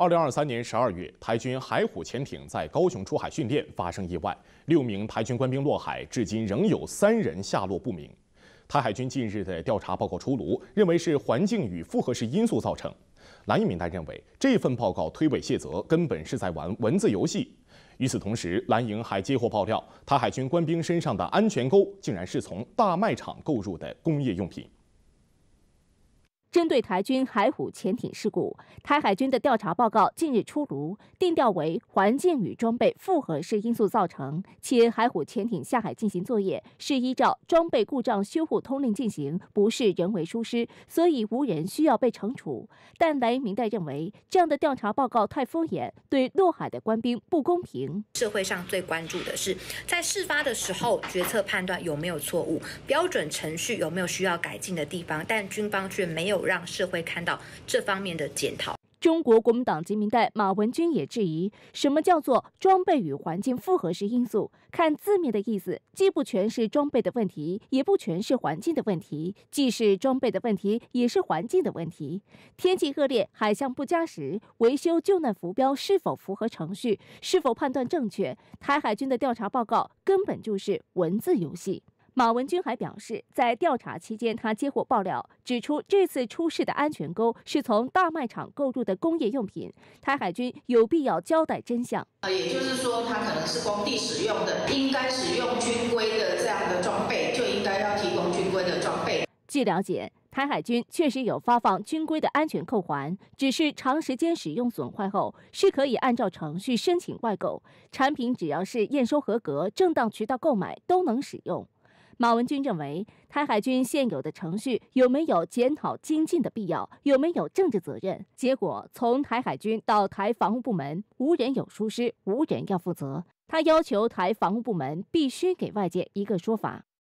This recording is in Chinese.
二零二三年十二月，台军海虎潜艇在高雄出海训练发生意外，六名台军官兵落海，至今仍有三人下落不明。台海军近日的调查报告出炉，认为是环境与复合式因素造成。蓝一鸣则认为这份报告推诿卸责，根本是在玩文字游戏。与此同时，蓝营还接获爆料，台海军官兵身上的安全钩竟然是从大卖场购入的工业用品。针对台军海虎潜艇事故，台海军的调查报告近日出炉，定调为环境与装备复合式因素造成，且海虎潜艇下海进行作业是依照装备故障修护通令进行，不是人为疏失，所以无人需要被惩处。但雷明代认为，这样的调查报告太敷衍，对落海的官兵不公平。社会上最关注的是，在事发的时候决策判断有没有错误，标准程序有没有需要改进的地方，但军方却没有。让社会看到这方面的检讨。中国国民党籍民代马文军也质疑：什么叫做装备与环境复合式因素？看字面的意思，既不全是装备的问题，也不全是环境的问题，既是装备的问题，也是环境的问题。天气恶劣、海象不佳时，维修救难浮标是否符合程序，是否判断正确？台海军的调查报告根本就是文字游戏。马文军还表示，在调查期间，他接获爆料，指出这次出事的安全钩是从大卖场购入的工业用品。台海军有必要交代真相。也就是说，它可能是工地使用的，应该使用军规的这样的装备，就应该要提供军规的装备。据了解，台海军确实有发放军规的安全扣环，只是长时间使用损坏后，是可以按照程序申请外购产品，只要是验收合格、正当渠道购买，都能使用。马文军认为，台海军现有的程序有没有检讨精进的必要，有没有政治责任？结果从台海军到台防务部门，无人有疏失，无人要负责。他要求台防务部门必须给外界一个说法。